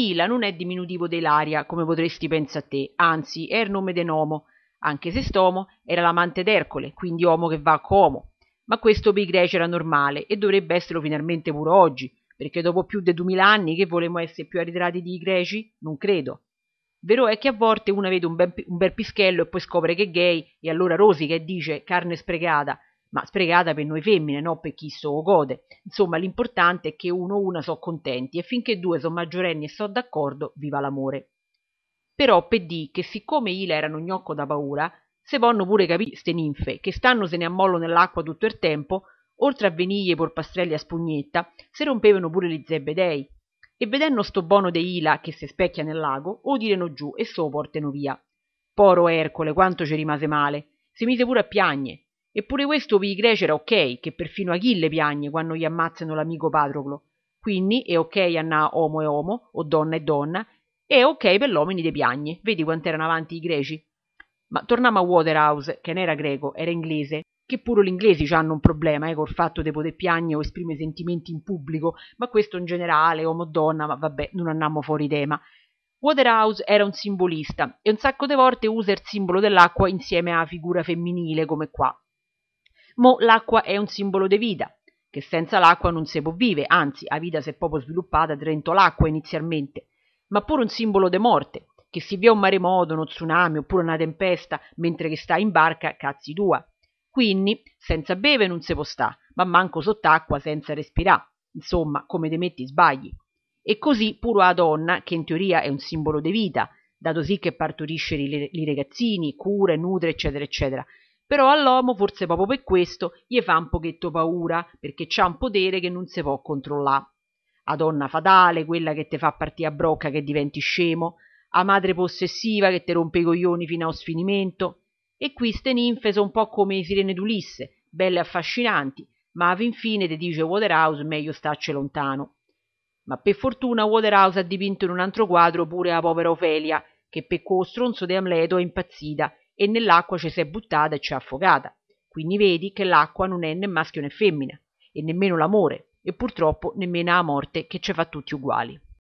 Ila non è diminutivo dell'aria, come potresti pensare a te, anzi è il nome de Nomo, anche se Stomo era l'amante d'Ercole, quindi uomo che va como. Ma questo per i greci era normale e dovrebbe esserlo finalmente pure oggi, perché dopo più di duemila anni che volemmo essere più arretrati di greci? Non credo. Vero è che a volte una vede un, ben, un bel pischello e poi scopre che è gay e allora rosica e dice carne sprecata, ma sprecata per noi femmine, no per chi so gode. Insomma, l'importante è che uno una so contenti e finché due sono maggiorenni e so d'accordo, viva l'amore. Però di che siccome Ila erano gnocco da paura, se vonno pure capì ste ninfe, che stanno se ne ammollo nell'acqua tutto il tempo, oltre a veniglie e porpastrelli a spugnetta, se rompevano pure gli zebedei. E vedendo sto bono de Ila che si specchia nel lago, o direno giù e so porteno via. Poro Ercole, quanto ci rimase male, si mise pure a piagne, eppure questo pi greci era ok che perfino achille piagne quando gli ammazzano l'amico patroclo Quindi è ok a na omo e uomo, o donna e donna e è ok per l'omini de piagne vedi quant'erano avanti i greci ma torniamo a waterhouse che non era greco era inglese che pure gli inglesi hanno un problema eh, col fatto di poter piagne o esprimere sentimenti in pubblico ma questo in generale uomo o donna ma vabbè non andiamo fuori tema Waterhouse era un simbolista e un sacco di volte usa il simbolo dell'acqua insieme a figura femminile come qua Mo l'acqua è un simbolo di vita, che senza l'acqua non si può vivere, anzi, a vita si è proprio sviluppata dentro l'acqua inizialmente, ma pure un simbolo di morte, che si via un maremoto, uno tsunami oppure una tempesta mentre che sta in barca, cazzi tua. Quindi, senza beve non si può stare, ma manco sott'acqua senza respirare. Insomma, come te metti sbagli. E così pure la donna, che in teoria è un simbolo di vita, dato sì che partorisce i ragazzini, cura, nutre, eccetera, eccetera, però all'uomo forse proprio per questo gli fa un pochetto paura perché c'ha un potere che non si può controllare. a donna fatale quella che te fa partire a brocca che diventi scemo a madre possessiva che te rompe i coglioni fino a sfinimento e qui ste ninfe sono un po' come i sirene d'Ulisse belle e affascinanti ma a fin fine te dice Waterhouse meglio starci lontano ma per fortuna Waterhouse ha dipinto in un altro quadro pure la povera Ofelia che per quello stronzo di Amleto è impazzita e nell'acqua ci si è buttata e ci è affogata. Quindi vedi che l'acqua non è né maschio né femmina, e nemmeno l'amore, e purtroppo nemmeno la morte che ci fa tutti uguali.